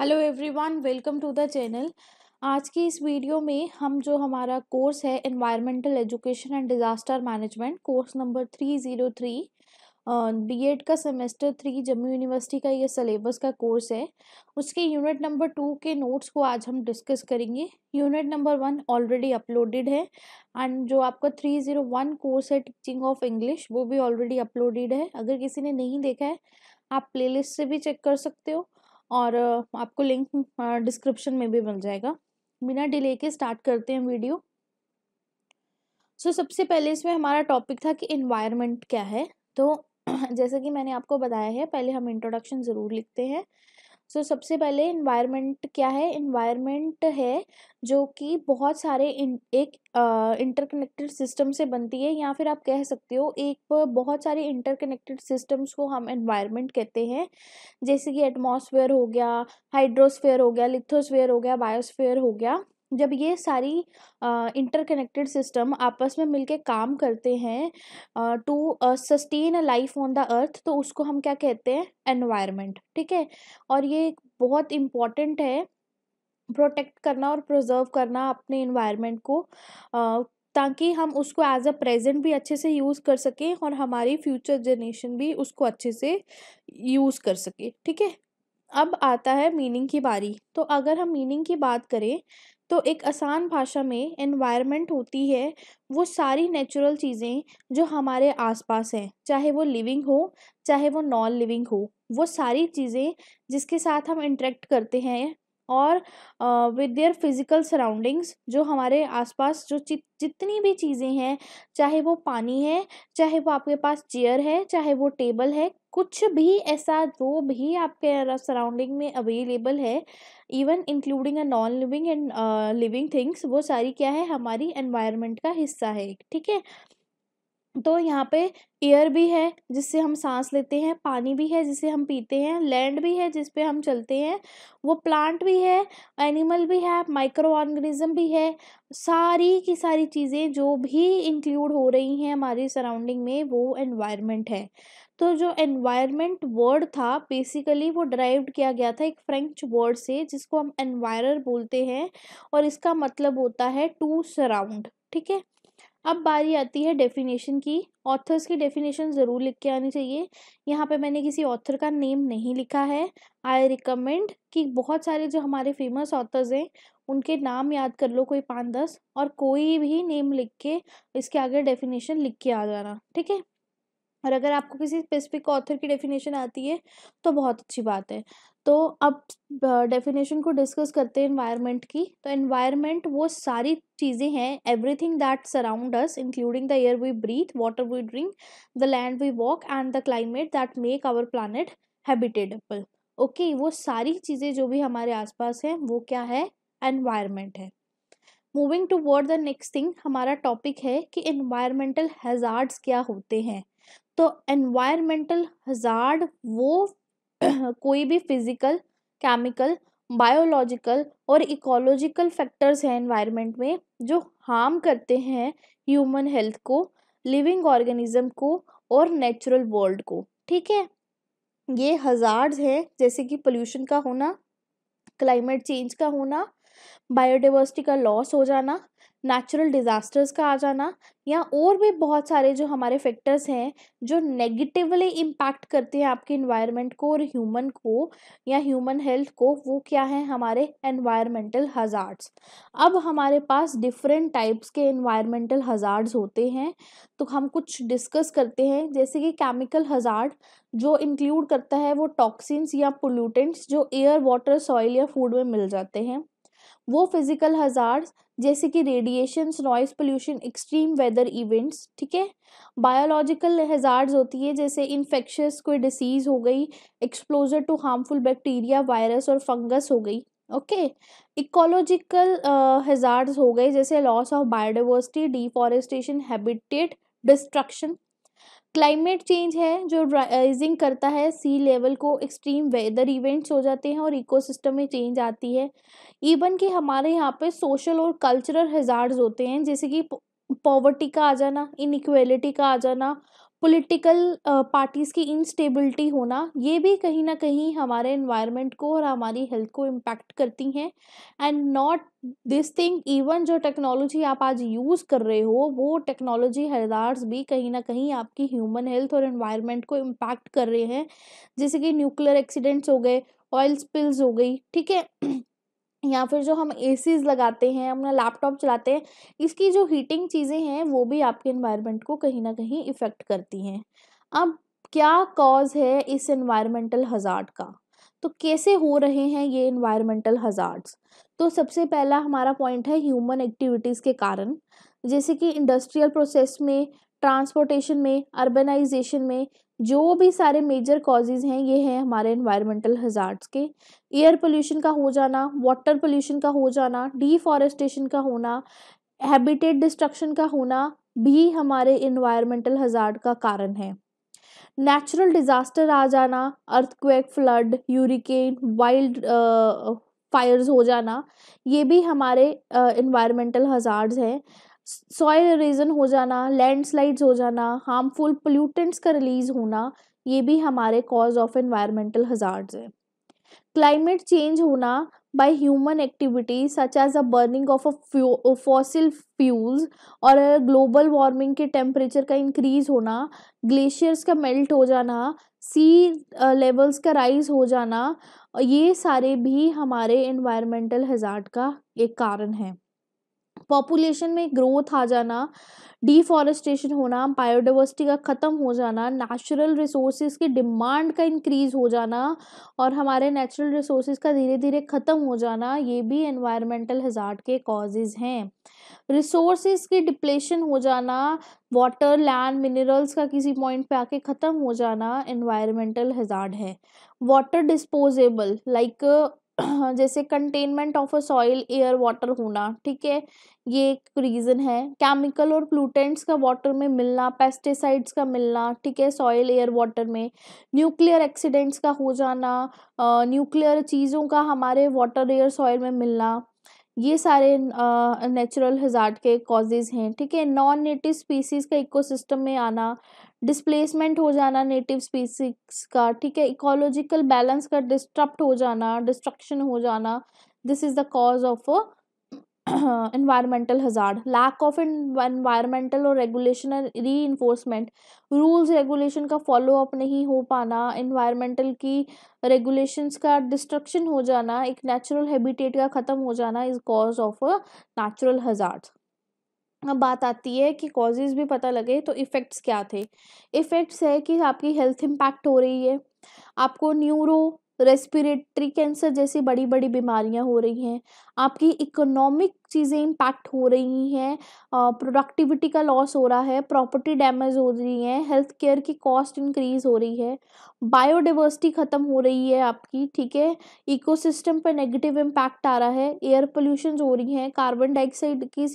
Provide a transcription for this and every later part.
hello everyone welcome to the channel आज की इस वीडियो में हम जो हमारा कोर्स है environmental education and disaster management course number three zero three B Ed का सेमेस्टर थ्री जम्मू यूनिवर्सिटी का ये सलेबस का कोर्स है उसके यूनिट नंबर टू के नोट्स को आज हम डिस्कस करेंगे unit number one already uploaded है एंड जो आपका थ्री ज़ीरो वन कोर्स है टीचिंग ऑफ इंग्लिश वो भी ऑलरेडी अपलोडेड है अगर किसी ने नहीं देखा है आप प्लेलिस्ट से भी चेक कर सकते हो और आपको लिंक डिस्क्रिप्शन में भी मिल जाएगा बिना डिले के स्टार्ट करते हैं वीडियो सो so, सबसे पहले इसमें हमारा टॉपिक था कि इन्वायरमेंट क्या है तो जैसा कि मैंने आपको बताया है पहले हम इंट्रोडक्शन ज़रूर लिखते हैं सो so, सबसे पहले इन्वायरमेंट क्या है इन्वायरमेंट है जो कि बहुत सारे इन, एक इंटरकनेक्टेड सिस्टम से बनती है या फिर आप कह सकते हो एक बहुत सारे इंटरकनेक्टेड सिस्टम्स को हम इन्वायरमेंट कहते हैं जैसे कि एटमॉस्फेयर हो गया हाइड्रोस्फेयर हो गया लिथोस्फेयर हो गया बायोस्फेयर हो गया जब ये सारी इंटरकनेक्टेड सिस्टम आपस में मिलके काम करते हैं to sustain a life on the earth तो उसको हम क्या कहते हैं एनवायरनमेंट ठीक है और ये बहुत इम्पॉर्टेंट है प्रोटेक्ट करना और प्रिजर्व करना अपने इन्वायरमेंट को ताकि हम उसको एज अ प्रेजेंट भी अच्छे से यूज़ कर सकें और हमारी फ्यूचर जनरेशन भी उसको अच्छे से यूज़ कर सके ठीक है अब आता है मीनिंग की बारी तो अगर हम मीनिंग की बात करें तो एक आसान भाषा में एनवायरनमेंट होती है वो सारी नेचुरल चीज़ें जो हमारे आसपास हैं चाहे वो लिविंग हो चाहे वो नॉन लिविंग हो वो सारी चीज़ें जिसके साथ हम इंटरेक्ट करते हैं और विद देयर फिज़िकल सराउंडिंग्स जो हमारे आसपास जो चित जितनी भी चीज़ें हैं चाहे वो पानी है चाहे वो आपके पास चेयर है चाहे वो टेबल है कुछ भी ऐसा जो भी आपके सराउंडिंग में अवेलेबल है even including a non living and living things वो सारी क्या है हमारी एनवायरनमेंट का हिस्सा है ठीक है तो यहाँ पे एयर भी है जिससे हम सांस लेते हैं पानी भी है जिसे हम पीते हैं लैंड भी है जिसपे हम चलते हैं वो प्लांट भी है एनिमल भी है माइक्रो ऑर्गेनिज्म भी है सारी की सारी चीज़ें जो भी इंक्लूड हो रही हैं हमारी सराउंडिंग में वो एनवायरनमेंट है तो जो एनवायरनमेंट वर्ड था बेसिकली वो ड्राइव किया गया था एक फ्रेंच वर्ड से जिसको हम एनवायर बोलते हैं और इसका मतलब होता है टू सराउंड ठीक है अब बारी आती है डेफिनेशन की ऑथर्स की डेफिनेशन ज़रूर लिख के आनी चाहिए यहाँ पे मैंने किसी ऑथर का नेम नहीं लिखा है आई रिकमेंड कि बहुत सारे जो हमारे फेमस ऑथर्स हैं उनके नाम याद कर लो कोई पाँच दस और कोई भी नेम लिख के इसके आगे डेफिनेशन लिख के आ जाना ठीक है और अगर आपको किसी स्पेसिफिक ऑथर की डेफिनेशन आती है तो बहुत अच्छी बात है तो अब डेफिनेशन को डिस्कस करते हैं इन्वायरमेंट की तो इन्वायरमेंट वो सारी चीज़ें हैं everything that surround us including the air we breathe water we drink the land we walk and the climate that make our planet habitable okay वो सारी चीज़ें जो भी हमारे आसपास हैं वो क्या है एनवायरमेंट है moving toward the next thing हमारा टॉपिक है कि इन्वायरमेंटल हैज़ार्ड्स क्या होते हैं तो एनवायरमेंटल हजार्ड वो कोई भी फिजिकल केमिकल बायोलॉजिकल और इकोलॉजिकल फैक्टर्स हैं एनवायरमेंट में जो हार्म करते हैं ह्यूमन हेल्थ को लिविंग ऑर्गेनिज्म को और नेचुरल वर्ल्ड को ठीक है ये हजार्ड्स हैं जैसे कि पोल्यूशन का होना क्लाइमेट चेंज का होना बायोडाइवर्सिटी का लॉस हो जाना नेचुरल डिज़ास्टर्स का आ जाना या और भी बहुत सारे जो हमारे फैक्टर्स हैं जो नेगेटिवली इम्पैक्ट करते हैं आपके इन्वायरमेंट को और ह्यूमन को या ह्यूमन हेल्थ को वो क्या है हमारे एनवायरमेंटल हज़ार्ड्स अब हमारे पास डिफरेंट टाइप्स के इन्वायरमेंटल हज़ार्ड्स होते हैं तो हम कुछ डिस्कस करते हैं जैसे कि केमिकल हज़ार्ड जो इंक्लूड करता है वो टॉक्सिन्स या पोल्यूटेंट्स जो एयर वाटर सॉइल या फूड में मिल जाते हैं वो फिज़िकल हज़ार्ड्स जैसे कि radiations noise pollution extreme weather events ठीक है बायोलॉजिकल हजार्ड होती है जैसे इन्फेक्शस कोई डिसीज़ हो गई exposure to harmful bacteria virus और फंगस हो गई ओके इकोलॉजिकल हजार्ड हो गए जैसे loss of biodiversity deforestation habitat destruction climate change है जो राइजिंग करता है सी लेवल को एक्सट्रीम वेदर इवेंट्स हो जाते हैं और इकोसिस्टम में चेंज आती है इवन कि हमारे यहाँ पे सोशल और कल्चरल हजार्ड होते हैं जैसे कि पॉवर्टी का आ जाना इनक्वेलिटी का आ जाना पॉलिटिकल पार्टीज़ की इनस्टेबिलिटी होना ये भी कहीं ना कहीं हमारे इन्वायरमेंट को और हमारी हेल्थ को इम्पैक्ट करती हैं and not this thing even जो टेक्नोलॉजी आप आज यूज़ कर रहे हो वो टेक्नोलॉजी हरदार्स भी कहीं ना कहीं आपकी ह्यूमन हेल्थ और इन्वायरमेंट को इम्पैक्ट कर रहे हैं जैसे कि न्यूक्लियर एक्सीडेंट्स हो गए ऑयल स्पिल्स हो गई ठीक है या फिर जो हम ए लगाते हैं अपना लैपटॉप चलाते हैं इसकी जो हीटिंग चीज़ें हैं वो भी आपके इन्वायरमेंट को कहीं ना कहीं इफ़ेक्ट करती हैं अब क्या कॉज है इस इन्वायरमेंटल हज़ार्ड का तो कैसे हो रहे हैं ये इन्वायरमेंटल हज़ार्ड्स तो सबसे पहला हमारा पॉइंट है ह्यूमन एक्टिविटीज़ के कारण जैसे कि इंडस्ट्रियल प्रोसेस में ट्रांसपोर्टेशन में अर्बनाइजेशन में जो भी सारे मेजर कॉजेज हैं ये हैं हमारे इन्वायरमेंटल हज़ार्ड्स के एयर पोल्यूशन का हो जाना वाटर पोल्यूशन का हो जाना डिफॉरेस्टेशन का होना हैबिटेट डिस्ट्रक्शन का होना भी हमारे इन्वायरमेंटल हज़ार्ड का कारण है नेचुरल डिज़ास्टर आ जाना earthquake flood hurricane wildfires हो जाना ये भी हमारे इन्वायरमेंटल हजार्ड हैं सॉयल रीजन हो जाना लैंडस्लाइड्स हो जाना हार्मफुल पोल्यूटेंट्स का रिलीज होना ये भी हमारे कॉज ऑफ एनवायरमेंटल हजार्ड है क्लाइमेट चेंज होना by human activity such as a burning of a fossil fuels और ग्लोबल वार्मिंग के टेम्परेचर का इंक्रीज होना ग्लेशियर्स का मेल्ट हो जाना सी लेवल्स uh, का राइज हो जाना ये सारे भी हमारे एनवायरमेंटल हजार्ड का एक कारण है पॉपुलेशन में ग्रोथ आ जाना डिफॉरेस्टेशन होना बायोडाइवर्सिटी का ख़त्म हो जाना नेचुरल रिसोर्स की डिमांड का इंक्रीज हो जाना और हमारे नेचुरल रिसोर्स का धीरे धीरे ख़त्म हो जाना ये भी एनवायरमेंटल हजार्ट के कॉजेज हैं रिसोर्स की डिप्लेशन हो जाना वाटर लैंड मिनरल्स का किसी पॉइंट पे आके ख़त्म हो जाना एनवायरमेंटल हजार्ड है वाटर डिस्पोजेबल लाइक हाँ, जैसे containment of a soil air water होना ठीक है ये एक रीज़न है केमिकल और प्लूटेंट्स का वाटर में मिलना पेस्टिसाइड्स का मिलना ठीक है सॉइल एयर वाटर में न्यूक्लियर एक्सीडेंट्स का हो जाना न्यूक्लियर चीज़ों का हमारे वाटर एयर सॉइल में मिलना ये सारे नेचुरल हज़ार्ड के कॉजेज़ हैं ठीक है नॉन नेटिव स्पीसीज़ का इकोसिस्टम में आना डिस्प्लेसमेंट हो जाना नेटिव स्पीसीस का ठीक है इकोलॉजिकल बैलेंस का डिस्ट्रप्ट हो जाना डिस्ट्रक्शन हो जाना this is the cause of environmental hazard lack of an environmental और regulation reinforcement rules regulation का फॉलो अप नहीं हो पाना इन्वायरमेंटल की रेगुलेशन का डिस्ट्रक्शन हो जाना एक नेचुरल हैबिटेट का ख़त्म हो जाना is cause of natural hazard अब बात आती है कि कॉजेज़ भी पता लगे तो इफ़ेक्ट्स क्या थे इफ़ेक्ट्स है कि आपकी हेल्थ इम्पैक्ट हो रही है आपको न्यूरो रेस्पिरेटरी कैंसर जैसी बड़ी बड़ी बीमारियां हो रही हैं आपकी इकोनॉमिक चीज़ें इम्पैक्ट हो रही हैं प्रोडक्टिविटी का लॉस हो रहा है प्रॉपर्टी डैमेज हो रही है हेल्थ केयर की कॉस्ट इंक्रीज हो रही है बायोडाइवर्सिटी ख़त्म हो रही है आपकी ठीक है इकोसिस्टम पर नेगेटिव इम्पैक्ट आ रहा है एयर पोल्यूशन हो रही हैं कार्बन डाइऑक्साइड की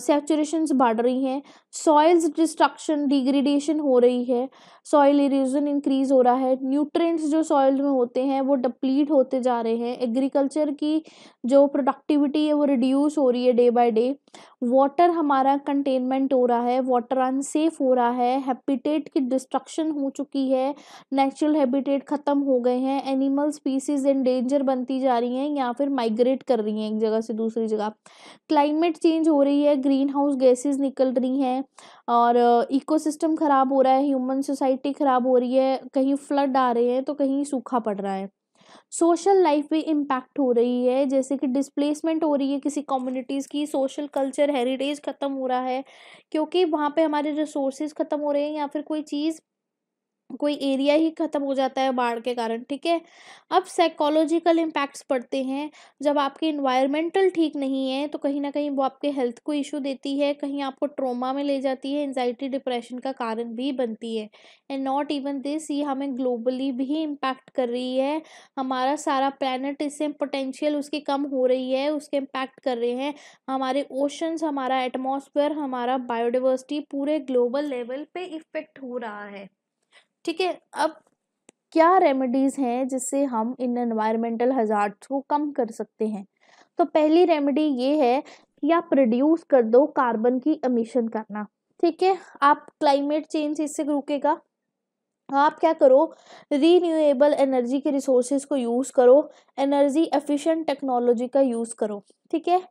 सैचुरेशन बढ़ रही हैं सॉइल्स डिस्ट्रक्शन डिग्रेडेशन हो रही है सॉइल इरोजन इंक्रीज हो रहा है न्यूट्रिएंट्स जो सॉइल में होते हैं वो डिप्लीट होते जा रहे हैं एग्रीकल्चर की जो प्रोडक्टिविटी है वो रिड्यूस हो रही है डे बाय डे वाटर हमारा कंटेनमेंट हो रहा है वाटर अनसेफ हो रहा है हैबिटेट की डिस्ट्रक्शन हो चुकी है नेचुरल हैबिटेट ख़त्म हो गए हैं एनिमल स्पीसीज इन डेंजर बनती जा रही हैं या फिर माइग्रेट कर रही हैं एक जगह से दूसरी जगह क्लाइमेट चेंज हो रही है ग्रीन हाउस गैसेज निकल रही हैं हैं और इकोसिस्टम ख़राब हो रहा है ह्यूमन सोसाइटी ख़राब हो रही है कहीं फ्लड आ रहे हैं तो कहीं सूखा पड़ रहा है सोशल लाइफ भी इम्पैक्ट हो रही है जैसे कि डिस्प्लेसमेंट हो रही है किसी कम्युनिटीज़ की सोशल कल्चर हेरिटेज ख़त्म हो रहा है क्योंकि वहाँ पे हमारे रिसोर्सेज ख़त्म हो रहे हैं या फिर कोई चीज़ कोई एरिया ही ख़त्म हो जाता है बाढ़ के कारण ठीक है अब साइकोलॉजिकल इम्पैक्ट्स पड़ते हैं जब आपके इन्वायरमेंटल ठीक नहीं है तो कहीं ना कहीं वो आपके हेल्थ को इशू देती है कहीं आपको ट्रोमा में ले जाती है एनजाइटी डिप्रेशन का कारण भी बनती है एंड नॉट इवन दिस ये हमें ग्लोबली भी इम्पैक्ट कर रही है हमारा सारा प्लानट इससे पोटेंशियल उसकी कम हो रही है उसके इम्पैक्ट कर रहे हैं हमारे ओशंस हमारा एटमोसफेयर हमारा बायोडिवर्सिटी पूरे ग्लोबल लेवल पर इफ़ेक्ट हो रहा है ठीक है अब क्या रेमेडीज़ हैं जिससे हम इन एनवायरमेंटल हजार को कम कर सकते हैं तो पहली रेमेडी ये है कि आप प्रोड्यूस कर दो कार्बन की अमीशन करना ठीक है आप क्लाइमेट चेंज इससे रुकेगा आप क्या करो रीन्यूएबल एनर्जी के रिसोर्सेज को यूज़ करो एनर्जी एफिशिएंट टेक्नोलॉजी का यूज़ करो ठीक है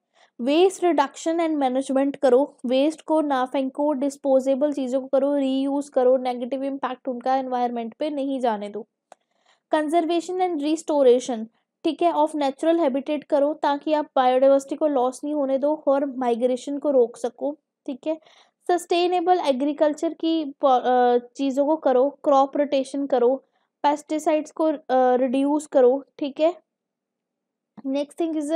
वेस्ट रिडक्शन एंड मैनेजमेंट करो वेस्ट को ना फेंको डिस्पोजेबल चीज़ों को करो रीयूज़ करो नेगेटिव इम्पैक्ट उनका एनवायरनमेंट पे नहीं जाने दो कंजर्वेशन एंड रिस्टोरेशन ठीक है ऑफ नेचुरल हैबिटेट करो ताकि आप बायोडाइवर्सिटी को लॉस नहीं होने दो और माइग्रेशन को रोक सको ठीक है सस्टेनेबल एग्रीकल्चर की चीज़ों को करो क्रॉप रोटेशन करो पेस्टिसाइड्स को रिड्यूस करो ठीक है next thing is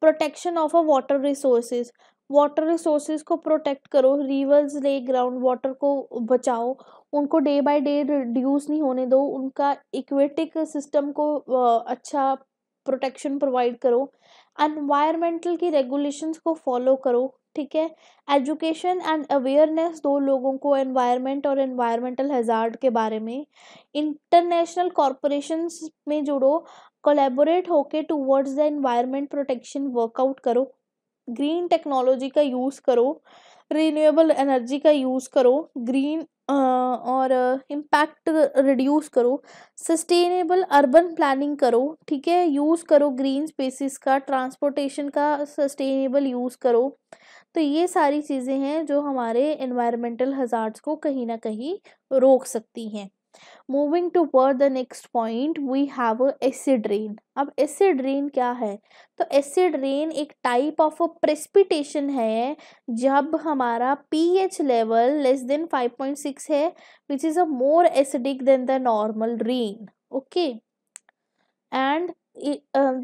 protection of a water resource water resource को प्रोटेक्ट करो रिवर्स ले ग्राउंड वाटर को बचाओ उनको डे बाय डे रिड्यूस नहीं होने दो उनका इक्वेटिक सिस्टम को अच्छा प्रोटेक्शन प्रोवाइड करो एनवायरमेंटल की रेगुलेशंस को फॉलो करो ठीक है एजुकेशन एंड अवेयरनेस दो लोगों को एनवायरमेंट और एनवायरमेंटल हजार्ड के बारे में इंटरनेशनल कॉरपोरेशंस में जुड़ो कोलेबोरेट होके towards the environment protection work out करो ग्रीन टेक्नोलॉजी का यूज़ करो रीन्यूएबल एनर्जी का यूज़ करो ग्रीन और इम्पैक्ट रिड्यूस करो सस्टेनेबल अर्बन प्लानिंग करो ठीक है यूज़ करो ग्रीन स्पेसिस का ट्रांसपोर्टेशन का सस्टेनेबल यूज़ करो तो ये सारी चीज़ें हैं जो हमारे इन्वायरमेंटल हज़ार्ड्स को कहीं ना कहीं रोक सकती हैं moving toward the next point we have acid rain अब एसिड रेन क्या है तो एसिड रेन एक टाइप ऑफ प्रेस्पिटेशन है जब हमारा पीएच लेवल लेस देन 5.6 है which is a more acidic than the normal rain okay and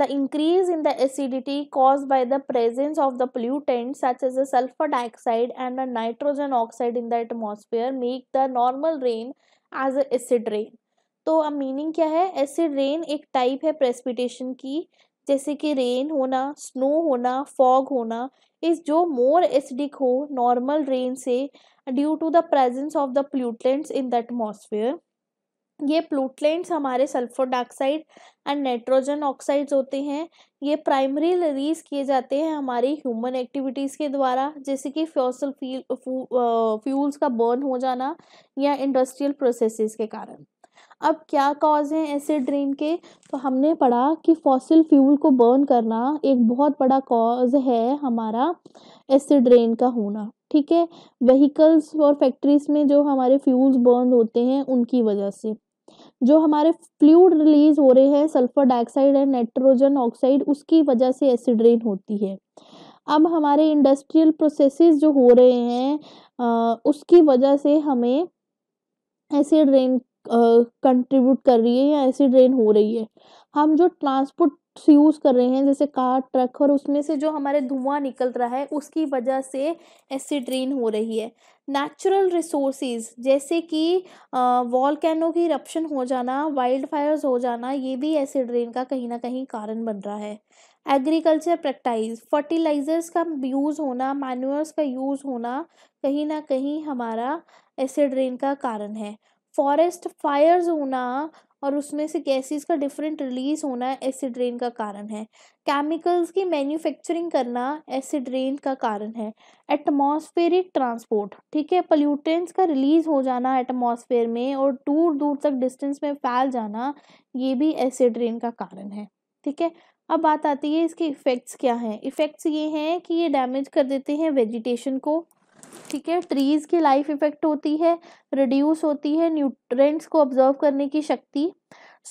the increase in the acidity cause by the presence of the pollutant such as a sulphur dioxide and a nitrogen oxide in the atmosphere make the normal rain as acid rain तो अब meaning क्या है acid rain एक type है precipitation की जैसे कि rain होना स्नो होना फॉग होना इस जो मोर एसिडिक हो नॉर्मल रेन से due to the presence of the pollutants in the atmosphere ये प्लूटलेंट्स हमारे sulphur dioxide and nitrogen oxides होते हैं ये प्राइमरी रिलीज किए जाते हैं हमारी ह्यूमन एक्टिविटीज़ के द्वारा जैसे कि फ्यूसल फ्यूल्स का बर्न हो जाना या इंडस्ट्रियल प्रोसेसेस के कारण अब क्या कॉज है एसिड ड्रेन के तो हमने पढ़ा कि फॉसिल फ्यूल को बर्न करना एक बहुत बड़ा कॉज है हमारा एसिड ड्रेन का होना ठीक है व्हीकल्स और फैक्ट्रीज में जो हमारे फ्यूल्स बर्न होते हैं उनकी वजह से जो हमारे फ्लूड रिलीज हो रहे हैं sulphur dioxide and nitrogen oxide उसकी वजह से एसिड रेन होती है अब हमारे इंडस्ट्रियल प्रोसेसेस जो हो रहे हैं उसकी वजह से हमें एसिड रेन कंट्रीब्यूट कर रही है या एसिड रेन हो रही है हम जो ट्रांसपोर्ट यूज़ कर रहे हैं जैसे कार ट्रक और उसमें से जो हमारे धुआं निकल रहा है उसकी वजह से एसिड रेन हो रही है नेचुरल रिसोर्सेज जैसे कि वॉलकैनो की इरप्शन हो जाना वाइल्ड फायर्स हो जाना ये भी एसिड रेन का कहीं ना कहीं कारण बन रहा है एग्रीकल्चर प्रैक्टाइज फर्टिलाइजर्स का यूज़ होना मैनुअर्स का यूज़ होना कहीं ना कहीं हमारा एसिड रेन का कारण है फॉरेस्ट फायर्स होना और उसमें से गैसेस का डिफरेंट रिलीज होना एसिड रेन का कारण है केमिकल्स की मैन्युफैक्चरिंग करना एसिड रेन का कारण है एटमॉस्फेरिक ट्रांसपोर्ट ठीक है पल्यूटेंट्स का रिलीज हो जाना एटमॉस्फेयर में और दूर दूर तक डिस्टेंस में फैल जाना ये भी एसिड रेन का कारण है ठीक है अब बात आती है इसके इफ़ेक्ट्स क्या हैं इफ़ेक्ट्स ये हैं कि ये डैमेज कर देते हैं वेजिटेशन को ठीक है ट्रीज़ की लाइफ इफ़ेक्ट होती है रिड्यूस होती है न्यूट्रेंट्स को ऑब्जर्व करने की शक्ति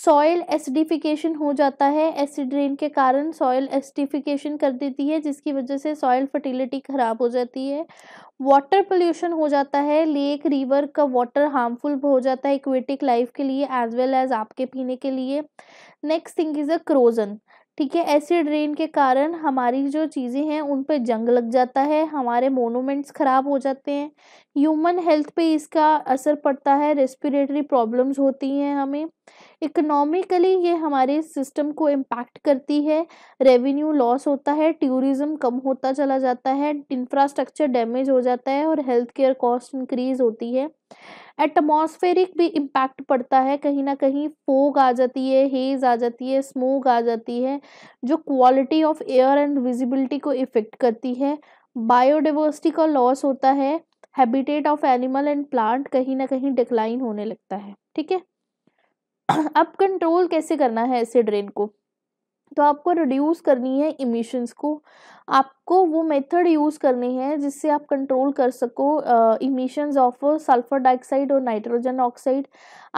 सॉइल एसिडिफिकेशन हो जाता है एसिड रेन के कारण सॉइल एसिडिफिकेशन कर देती है जिसकी वजह से सॉइल फर्टिलिटी ख़राब हो जाती है वाटर पोल्यूशन हो जाता है लेक रिवर का वाटर हार्मफुल हो जाता है इक्वेटिक लाइफ के लिए एज वेल एज आपके पीने के लिए next thing is a corrosion ठीक है एसिड रेन के कारण हमारी जो चीज़ें हैं उन पर जंग लग जाता है हमारे मोनूमेंट्स ख़राब हो जाते हैं ह्यूमन हेल्थ पे इसका असर पड़ता है रेस्पिरेटरी प्रॉब्लम्स होती हैं हमें इकोनॉमिकली ये हमारे सिस्टम को इम्पैक्ट करती है रेवेन्यू लॉस होता है टूरिज़्म कम होता चला जाता है इंफ्रास्ट्रक्चर डैमेज हो जाता है और हेल्थ केयर कॉस्ट इंक्रीज होती है एटमॉस्फेरिक भी इम्पैक्ट पड़ता है कहीं ना कहीं फोग आ जाती है हेज आ जाती है स्मोक आ जाती है जो quality of air and visibility को इफ़ेक्ट करती है बायोडाइवर्सिटी का लॉस होता है habitat of animal and plant कहीं ना कहीं डिक्लाइन होने लगता है ठीक है अब कंट्रोल कैसे करना है ऐसे ड्रेन को तो आपको रिड्यूस करनी है इमिशंस को आपको वो मेथड यूज़ करने हैं जिससे आप कंट्रोल कर सको इमिशंस ऑफ सल्फर डाइऑक्साइड और नाइट्रोजन ऑक्साइड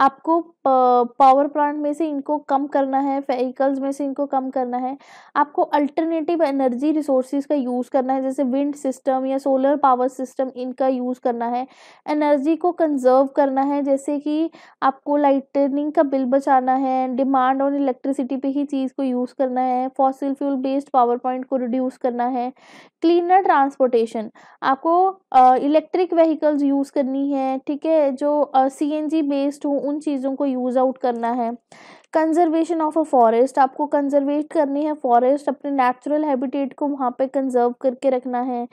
आपको पावर प्लांट में से इनको कम करना है व्हीकल्स में से इनको कम करना है आपको अल्टरनेटिव एनर्जी रिसोर्सेज का यूज़ करना है जैसे विंड सिस्टम या सोलर पावर सिस्टम इनका यूज़ करना है एनर्जी को कंजर्व करना है जैसे कि आपको लाइटनिंग का बिल बचाना है डिमांड ऑन इलेक्ट्रिसिटी पे ही चीज़ को यूज़ कर करना है fossil fuel based power point को रिड्यूस करना है क्लीनर ट्रांसपोर्टेशन आपको इलेक्ट्रिक व्हीकल्स यूज़ करनी है ठीक है जो सी एन जी बेस्ड हो उन चीज़ों को यूज़ आउट करना है कंजर्वेशन ऑफ अ फॉरेस्ट आपको कंजर्वेट करनी है फॉरेस्ट अपने नेचुरल हैबिटेट को वहाँ पे कंजर्व करके रखना है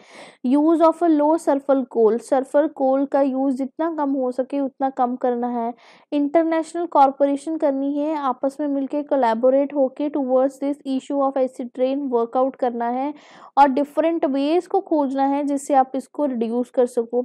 use of a low sulphur coal sulphur coal का यूज़ जितना कम हो सके उतना कम करना है इंटरनेशनल कॉरपोरेशन करनी है आपस में मिलके कोलैबोरेट होके towards this issue of acid rain work out करना है और डिफरेंट डिफरेंट वेज को खोजना है जिससे आप इसको रिड्यूस कर सको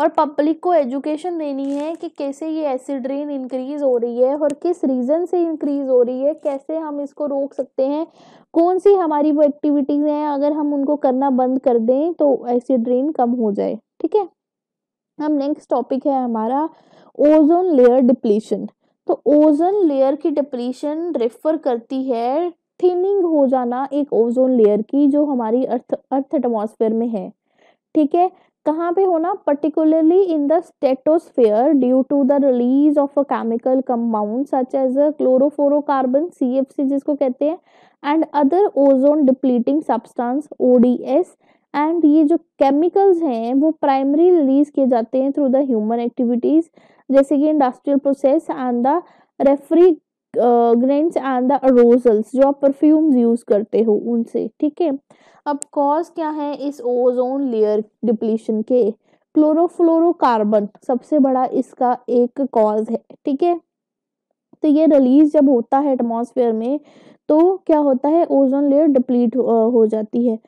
और पब्लिक को एजुकेशन देनी है कि कैसे ये एसिड रेन इंक्रीज़ हो रही है और किस रीज़न से इंक्रीज़ हो रही है कैसे हम इसको रोक सकते हैं कौन सी हमारी वो एक्टिविटीज़ हैं अगर हम उनको करना बंद कर दें तो एसिड रेन कम हो जाए ठीक है अब नेक्स्ट टॉपिक है हमारा ओजोन लेयर डिप्लीशन तो ओजोन लेयर की डिप्लीशन रेफर करती है थिनिंग हो जाना एक ओजोन लेयर की जो हमारी अर्थ अर्थ एटमोसफेयर में है ठीक है कहाँ पे होना particularly in the stratosphere due to the release of a chemical compound such as a chlorofluorocarbon C F C जिसको कहते हैं and other ozone depleting substance O D S and ये जो केमिकल्स हैं वो प्राइमरी रिलीज किए जाते हैं थ्रू द ह्यूमन एक्टिविटीज जैसे कि industrial process and the refrigerants and the aerosols जो आप परफ्यूम्स यूज करते हो उनसे ठीक है अब कॉज क्या है इस ओजोन लेयर डिप्लीशन के क्लोरोफ्लोरोकार्बन सबसे बड़ा इसका एक कॉज है ठीक है तो ये रिलीज जब होता है एटमॉस्फेयर में तो क्या होता है ओजोन लेयर डिप्लीट हो जाती है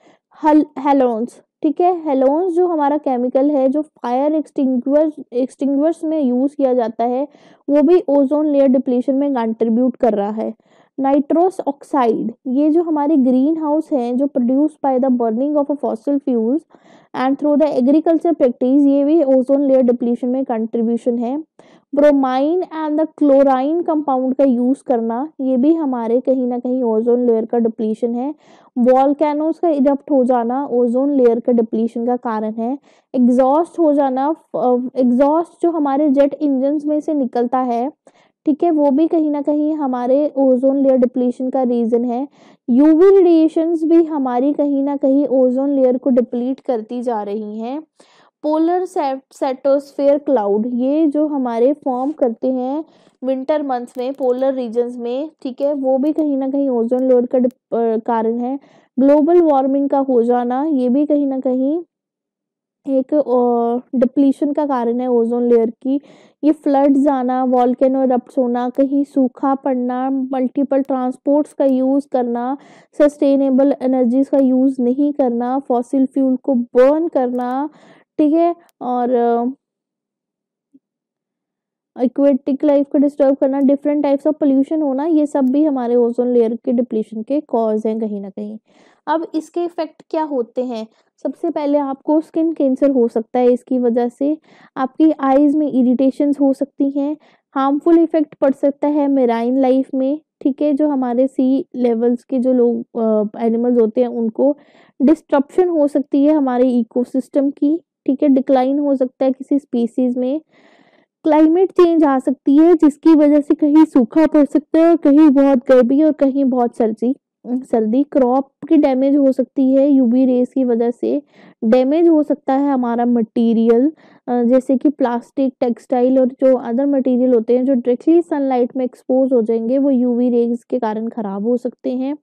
हल हेलोन्स ठीक है हेलोन्स जो हमारा केमिकल है जो फायर एक्सटिंग्वर्स में यूज़ किया जाता है वो भी ओजोन लेयर डिप्लीशन में कंट्रीब्यूट कर रहा है नाइट्रोस ऑक्साइड ये जो हमारे ग्रीन हाउस हैं जो produce by the burning of a fossil fuels and through the agriculture practice ये भी ओजोन लेयर डिप्लीशन में कंट्रीब्यूशन है bromine and the chlorine compound का यूज़ करना ये भी हमारे कहीं ना कहीं ओजोन लेयर का डिप्लीशन है वॉलकैनोज का इरप्ट हो जाना ओजोन लेयर का डिप्लीशन का कारण है एग्जॉस्ट हो जाना एग्जॉस्ट जो हमारे जेट इंजन में से निकलता है ठीक है वो भी कहीं ना कहीं हमारे ओजोन लेयर डिप्लीशन का रीज़न है यूवी रेडिएशंस भी हमारी कहीं ना कहीं ओजोन लेयर को डिप्लीट करती जा रही हैं पोलर सेटोस्फेयर क्लाउड ये जो हमारे फॉर्म करते हैं विंटर मंथ में पोलर रीजन्स में ठीक है वो भी कहीं ना कहीं ओजोन लेयर का कारण है ग्लोबल वार्मिंग का हो जाना ये भी कहीं ना कहीं एक डिप्लीशन का कारण है ओजोन लेयर की ये फ्लड्स आना वॉल्केनो इरप्ट होना कहीं सूखा पड़ना मल्टीपल ट्रांसपोर्ट्स का यूज़ करना सस्टेनेबल एनर्जीज का यूज़ नहीं करना फॉसिल फ्यूल को बर्न करना ठीक है और इक्वेटिक लाइफ को डिस्टर्ब करना डिफरेंट टाइप्स ऑफ पोल्यूशन होना ये सब भी हमारे ओजोन लेयर के डिप्लीशन के कॉज हैं कहीं ना कहीं अब इसके इफ़ेक्ट क्या होते हैं सबसे पहले आपको स्किन कैंसर हो सकता है इसकी वजह से आपकी आईज़ में इरिटेशंस हो सकती हैं हार्मफुल इफ़ेक्ट पड़ सकता है मेराइन लाइफ में ठीक है जो हमारे सी लेवल्स के जो लोग एनिमल्स होते हैं उनको डिस्ट्रप्शन हो सकती है हमारे इकोसिस्टम की ठीक है डिक्लाइन हो सकता है किसी स्पीसीज़ में क्लाइमेट चेंज आ सकती है जिसकी वजह से कहीं सूखा पड़ सकता है और कहीं बहुत गर्मी और कहीं बहुत सर्दी सर्दी क्रॉप की डैमेज हो सकती है यूवी रेस की वजह से डैमेज हो सकता है हमारा मटेरियल जैसे कि प्लास्टिक टेक्सटाइल और जो अदर मटेरियल होते हैं जो डायरेक्टली सनलाइट में एक्सपोज हो जाएंगे वो यूवी रेस के कारण ख़राब हो सकते हैं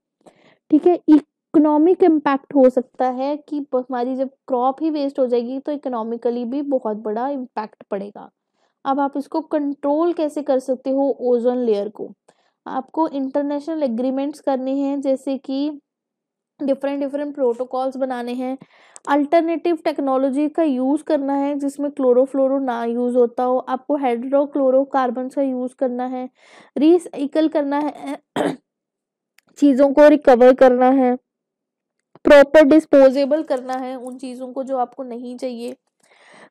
ठीक है इकोनॉमिक इम्पैक्ट हो सकता है कि हमारी जब क्रॉप ही वेस्ट हो जाएगी तो इकोनॉमिकली भी बहुत बड़ा इम्पैक्ट पड़ेगा अब आप इसको कंट्रोल कैसे कर सकते हो ओजोन लेयर को आपको इंटरनेशनल एग्रीमेंट्स करने हैं जैसे कि डिफरेंट डिफरेंट प्रोटोकॉल्स बनाने हैं अल्टरनेटिव टेक्नोलॉजी का यूज़ करना है जिसमें क्लोरोफ्लोरो ना यूज़ होता हो आपको हाइड्रोक्लोरोकार्बन का यूज़ करना है रिसाइकल करना है चीज़ों को रिकवर करना है प्रॉपर डिस्पोजेबल करना है उन चीज़ों को जो आपको नहीं चाहिए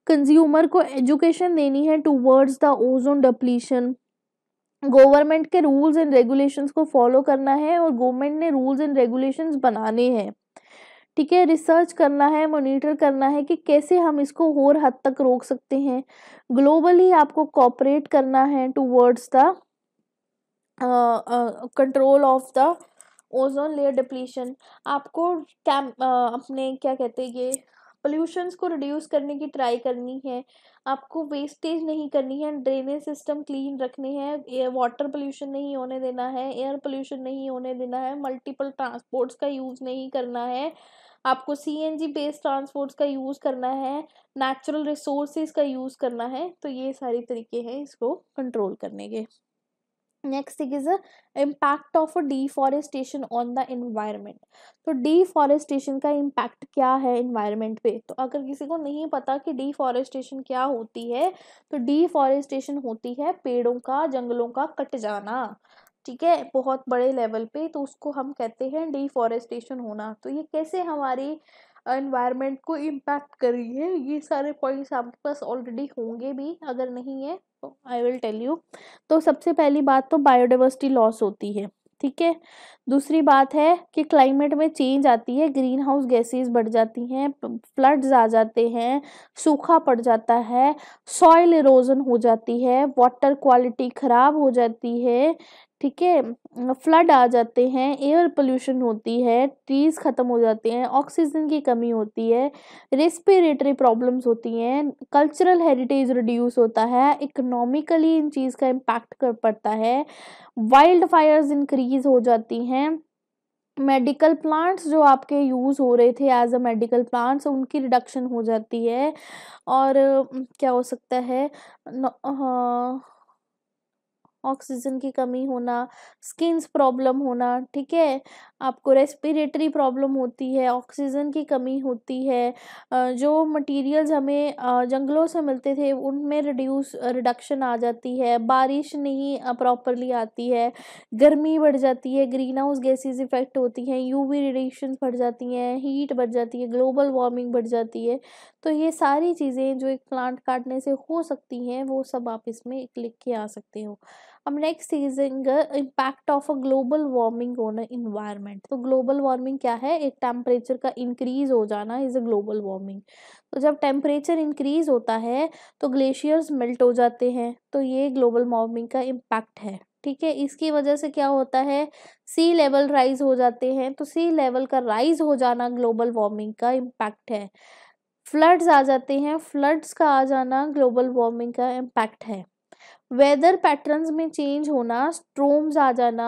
कंज्यूमर को एजुकेशन देनी है towards the ozone depletion government के रूल्स एंड रेगुलेशंस को फॉलो करना है और गवर्नमेंट ने रूल्स एंड रेगुलेशंस बनाने हैं ठीक है रिसर्च करना है मॉनिटर करना है कि कैसे हम इसको और हद तक रोक सकते हैं ग्लोबली आपको कॉपरेट करना है towards the control of the ozone layer depletion आपको कैम uh, अपने क्या कहते हैं ये पोल्यूशंस को रिड्यूस करने की ट्राई करनी है आपको वेस्टेज नहीं करनी है ड्रेनेज सिस्टम क्लीन रखने हैं वाटर पोल्यूशन नहीं होने देना है एयर पोल्यूशन नहीं होने देना है मल्टीपल ट्रांसपोर्ट्स का यूज़ नहीं करना है आपको C N G based transports का यूज़ करना है नेचुरल रिसोर्सेज का यूज़ करना है तो ये सारे तरीके हैं इसको कंट्रोल करने के next thing is impact of deforestation on the environment तो डिफॉरेस्टेशन का इम्पैक्ट क्या है इन्वायरमेंट पे तो अगर किसी को नहीं पता कि डिफॉरेस्टेशन क्या होती है तो डिफॉरेस्टेशन होती है पेड़ों का जंगलों का कट जाना ठीक है बहुत बड़े लेवल पे तो उसको हम कहते हैं डिफॉरेस्टेशन होना तो ये कैसे हमारी इन्वायरमेंट को इम्पैक्ट करी है ये सारे पॉइंट्स आपके पास ऑलरेडी होंगे भी अगर नहीं है आई विल टेल यू तो सबसे पहली बात तो बायोडाइवर्सिटी लॉस होती है ठीक है दूसरी बात है कि क्लाइमेट में चेंज आती है ग्रीन हाउस गैसेस बढ़ जाती हैं फ्लड्स आ जाते हैं सूखा पड़ जाता है सॉइल इरोजन हो जाती है वाटर क्वालिटी ख़राब हो जाती है ठीक है फ्लड आ जाते हैं एयर पोल्यूशन होती है ट्रीज़ ख़त्म हो जाते हैं ऑक्सीजन की कमी होती है रेस्पिरेटरी प्रॉब्लम्स होती हैं कल्चरल हेरिटेज रिड्यूस होता है इकोनॉमिकली इन चीज़ का इम्पैक्ट कर पड़ता है वाइल्ड फायर्स इंक्रीज़ हो जाती हैं मेडिकल प्लांट्स जो आपके यूज़ हो रहे थे एज अ मेडिकल प्लांट्स उनकी रिडक्शन हो जाती है और क्या हो सकता है न, हाँ ऑक्सीजन की कमी होना स्किन्स प्रॉब्लम होना ठीक है आपको रेस्पिरेटरी प्रॉब्लम होती है ऑक्सीजन की कमी होती है जो मटेरियल्स हमें जंगलों से मिलते थे उनमें रिड्यूस रिडक्शन आ जाती है बारिश नहीं प्रॉपरली आती है गर्मी बढ़ जाती है ग्रीन हाउस गैसेज इफेक्ट होती हैं यूवी रेडिएशन बढ़ जाती हैं हीट बढ़ जाती है ग्लोबल वार्मिंग बढ़ जाती है तो ये सारी चीज़ें जो एक प्लांट काटने से हो सकती हैं वो सब आप इसमें लिख के आ सकते हो next seizing impact of a global warming on environment तो ग्लोबल वार्मिंग क्या है एक टेम्परेचर का इंक्रीज हो जाना इज अ ग्लोबल वार्मिंग तो जब टेम्परेचर इंक्रीज होता है तो ग्लेशियर्स मेल्ट हो जाते हैं तो ये ग्लोबल वार्मिंग का इम्पैक्ट है ठीक है इसकी वजह से क्या होता है सी लेवल राइज हो जाते हैं तो सी लेवल का राइज हो जाना ग्लोबल वार्मिंग का इम्पैक्ट है फ्लड्स आ जाते हैं फ्लड्स का आ जाना ग्लोबल वार्मिंग का इम्पैक्ट है वेदर पैटर्न्स में चेंज होना स्ट्रोम्स आ जाना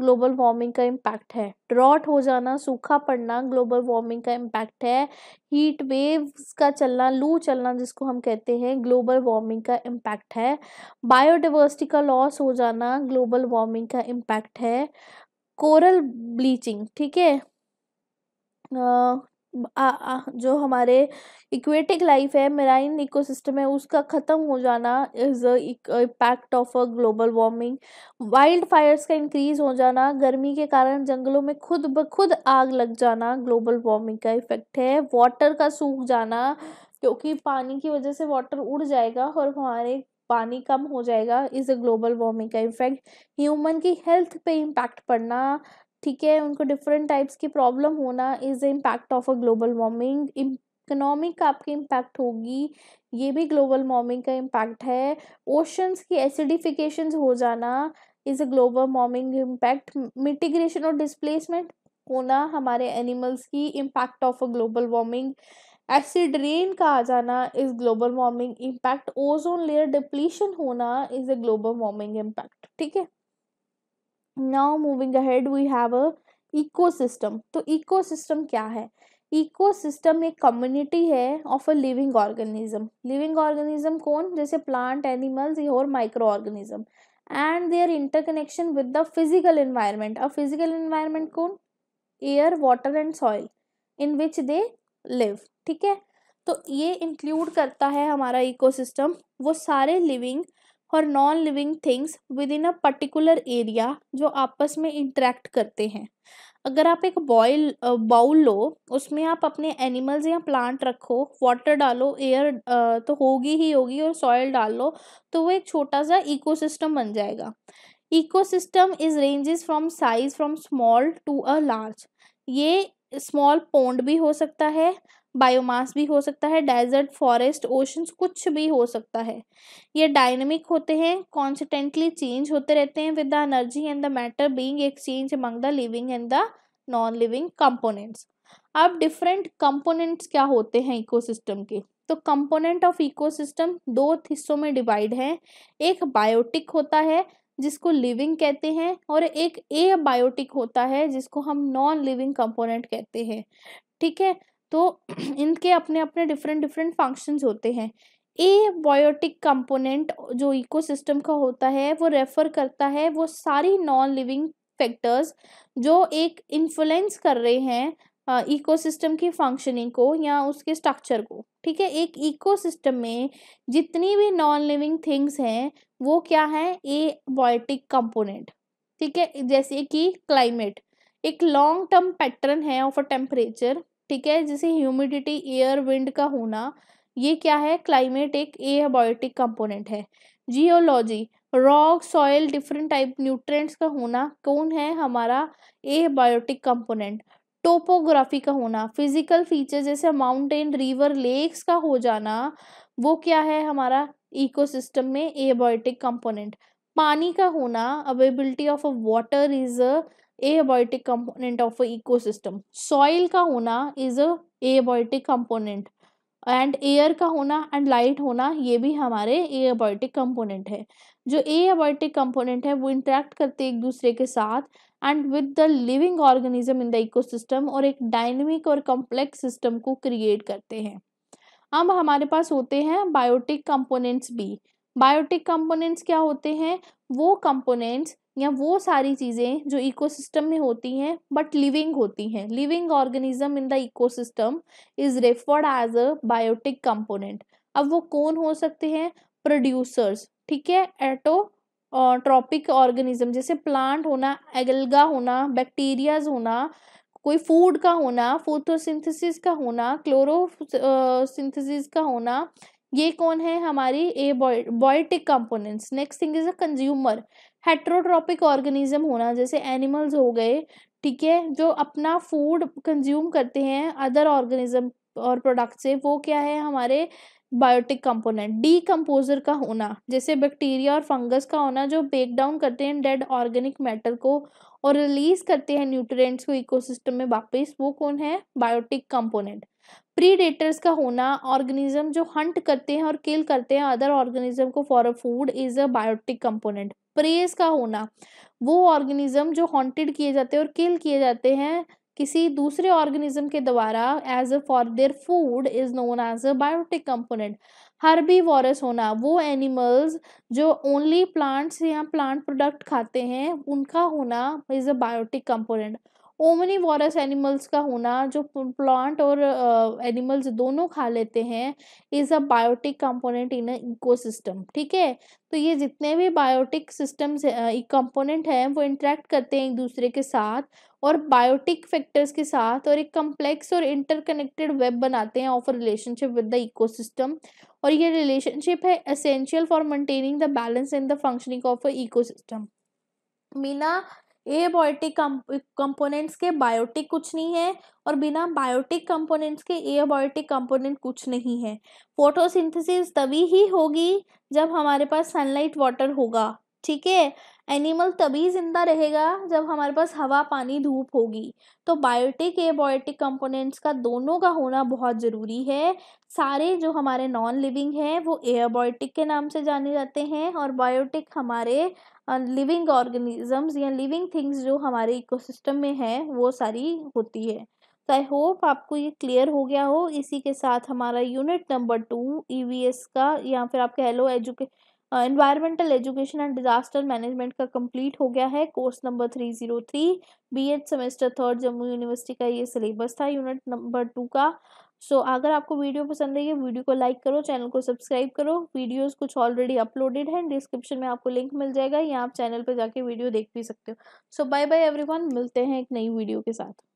ग्लोबल वार्मिंग का इम्पैक्ट है ड्रॉट हो जाना सूखा पड़ना ग्लोबल वार्मिंग का इम्पैक्ट है हीट वेव्स का चलना लू चलना जिसको हम कहते हैं ग्लोबल वार्मिंग का इम्पैक्ट है बायोडाइवर्सिटी का लॉस हो जाना ग्लोबल वार्मिंग का इम्पैक्ट है कोरल ब्लीचिंग ठीक है जो हमारे इक्वेटिक लाइफ है मेराइन इकोसिस्टम है उसका ख़त्म हो जाना is impact of a global warming wild fires का इंक्रीज हो जाना गर्मी के कारण जंगलों में खुद ब खुद आग लग जाना ग्लोबल वार्मिंग का इफेक्ट है वाटर का सूख जाना क्योंकि पानी की वजह से वाटर उड़ जाएगा और हमारे पानी कम हो जाएगा इज अ ग्लोबल वार्मिंग का इफेक्ट ह्यूमन की हेल्थ पे इम्पैक्ट पड़ना ठीक है उनको डिफरेंट टाइप्स की प्रॉब्लम होना is the impact of a global warming economic आपकी इम्पैक्ट होगी ये भी ग्लोबल वार्मिंग का इम्पैक्ट है ओशंस की एसिडिफिकेशन हो जाना is a global warming impact migration और डिस्प्लेसमेंट होना हमारे एनिमल्स की impact of a global warming acid rain का आ जाना is global warming impact ozone layer depletion होना is a global warming impact ठीक है now moving ahead we have a ecosystem तो इकोसिस्टम क्या है इकोसिस्टम एक कम्युनिटी है of a living organism living organism कौन जैसे प्लांट एनिमल्स और microorganism and their interconnection with the physical environment a physical environment कौन air water and soil in which they live ठीक है तो ये इंक्लूड करता है हमारा इकोसिस्टम वो सारे लिविंग और non living things within a particular area जो आपस में इंटरेक्ट करते हैं अगर आप एक बॉयल बाउल लो उसमें आप अपने एनिमल्स या प्लांट रखो वाटर डालो एयर तो होगी ही होगी और सॉयल डाल लो तो वो एक छोटा सा इकोसिस्टम बन जाएगा ecosystem is ranges from size from small to a large ये स्मॉल पोंड भी हो सकता है बायोमास भी हो सकता है डेजर्ट फॉरेस्ट ओशंस कुछ भी हो सकता है ये डायनेमिक होते हैं कॉन्स्टेंटली चेंज होते रहते हैं with the energy and the matter being exchange among the living and the non living components अब डिफरेंट कंपोनेंट्स क्या होते हैं इकोसिस्टम के तो कंपोनेंट ऑफ इकोसिस्टम दो हिस्सों में डिवाइड है एक बायोटिक होता है जिसको लिविंग कहते हैं और एक ए बायोटिक होता है जिसको हम नॉन लिविंग कंपोनेंट कहते हैं ठीक है तो इनके अपने अपने डिफरेंट डिफरेंट फंक्शंस होते हैं ए बायोटिक कंपोनेंट जो इकोसिस्टम का होता है वो रेफर करता है वो सारी नॉन लिविंग फैक्टर्स जो एक इन्फ्लुएंस कर रहे हैं इकोसिस्टम की फंक्शनिंग को या उसके स्ट्रक्चर को ठीक है एक इकोसिस्टम में जितनी भी नॉन लिविंग थिंग्स हैं वो क्या है ए बायोटिक कंपोनेंट ठीक है जैसे कि क्लाइमेट एक लॉन्ग टर्म पैटर्न है ऑफ अ टेम्परेचर ठीक है जैसे ह्यूमिडिटी एयर विंड का होना ये क्या है क्लाइमेट एक एबायोटिक कंपोनेंट है geology rock soil different type nutrients का होना कौन है हमारा एबायोटिक कंपोनेंट टोपोग्राफी का होना फिजिकल फीचर जैसे माउंटेन रिवर लेक्स का हो जाना वो क्या है हमारा इकोसिस्टम में एबायोटिक कंपोनेंट पानी का होना availability of a water is abiotic component of a ecosystem soil का होना is a abiotic component and air का होना एंड लाइट होना ये भी हमारे एबायोटिक कंपोनेंट है जो एबायोटिक कंपोनेंट है वो इंटरेक्ट करते एक दूसरे के साथ and with the living organism in the ecosystem और एक डायनेमिक और कॉम्प्लेक्स सिस्टम को क्रिएट करते हैं अब हमारे पास होते हैं बायोटिक कंपोनेंट्स भी बायोटिक कंपोनेंट्स क्या होते हैं वो कंपोनेंट्स या वो सारी चीज़ें जो इकोसिस्टम में होती हैं बट लिविंग होती हैं living organism in the ecosystem is referred as a biotic component अब वो कौन हो सकते हैं प्रोड्यूसर्स ठीक है एटो ट्रॉपिक ऑर्गेनिज्म जैसे प्लांट होना एगलगा होना बैक्टीरियाज होना कोई फूड का होना फोटोसिंथेसिस का होना क्लोरो सिंथेसिस का होना ये कौन है हमारी a biotic components next thing is a consumer heterotrophic organism होना जैसे एनिमल्स हो गए ठीक है जो अपना फूड कंज्यूम करते हैं अदर ऑर्गेनिज्म और प्रोडक्ट से वो क्या है हमारे बायोटिक कंपोनेंट डी कम्पोजर का होना जैसे बैक्टीरिया और फंगस का होना जो ब्रेक डाउन करते हैं डेड ऑर्गेनिक मैटर को और रिलीज करते हैं न्यूट्रिएंट्स को इकोसिस्टम में वापस वो कौन है बायोटिक कंपोनेंट प्रीडेटर्स का होना ऑर्गेनिज्म जो हंट करते हैं और किल करते हैं अदर ऑर्गेनिज्म को for a food is a biotic component prey का होना वो ऑर्गेनिज्म जो हॉन्टेड किए जाते हैं और किल किए जाते हैं किसी दूसरे ऑर्गेनिज्म के द्वारा as a for their food is known as a biotic component herbivorous होना वो एनिमल्स जो ओनली प्लांट्स या प्लांट प्रोडक्ट खाते हैं उनका होना is a biotic component omni omnivorous animals का होना जो प्लांट और एनिमल्स दोनों खा लेते हैं is a biotic component in a ecosystem ठीक है तो ये जितने भी बायोटिक सिस्टम्स कंपोनेंट हैं वो इंटरेक्ट करते हैं एक दूसरे के साथ और बायोटिक फैक्टर्स के साथ और एक कम्प्लेक्स और इंटरकनेक्टेड वेब बनाते हैं of relationship with the ecosystem और ये रिलेशनशिप है essential for maintaining the balance in the functioning of a ecosystem मीना एबायोटिक कंपोनेंट्स के बायोटिक कुछ नहीं है और बिना बायोटिक कंपोनेंट्स के एबायोटिक कंपोनेंट कुछ नहीं है फोटोसिंथेसिस तभी ही होगी जब हमारे पास सनलाइट वाटर होगा ठीक है एनिमल तभी ज़िंदा रहेगा जब हमारे पास हवा पानी धूप होगी तो बायोटिक एबोयोटिक कंपोनेंट्स का दोनों का होना बहुत ज़रूरी है सारे जो हमारे नॉन लिविंग हैं वो एयरबायोटिक के नाम से जाने जाते हैं और बायोटिक हमारे लिविंग ऑर्गेनिजम्स या लिविंग थिंग्स जो हमारे इकोसिस्टम में हैं वो सारी होती है तो आई होप आपको ये क्लियर हो गया हो इसी के साथ हमारा यूनिट नंबर टू ई का या फिर आप कह लो एजुके environmental education and disaster management का कंप्लीट हो गया है course number three zero three B Ed semester third Jammu university का ये सिलेबस था यूनिट नंबर टू का सो so, अगर आपको वीडियो पसंद आई है वीडियो को लाइक करो चैनल को सब्सक्राइब करो वीडियोस कुछ ऑलरेडी अपलोडेड हैं डिस्क्रिप्शन में आपको लिंक मिल जाएगा या आप चैनल पर जाके वीडियो देख भी सकते हो सो बाय बाय एवरीवन मिलते हैं एक नई वीडियो के साथ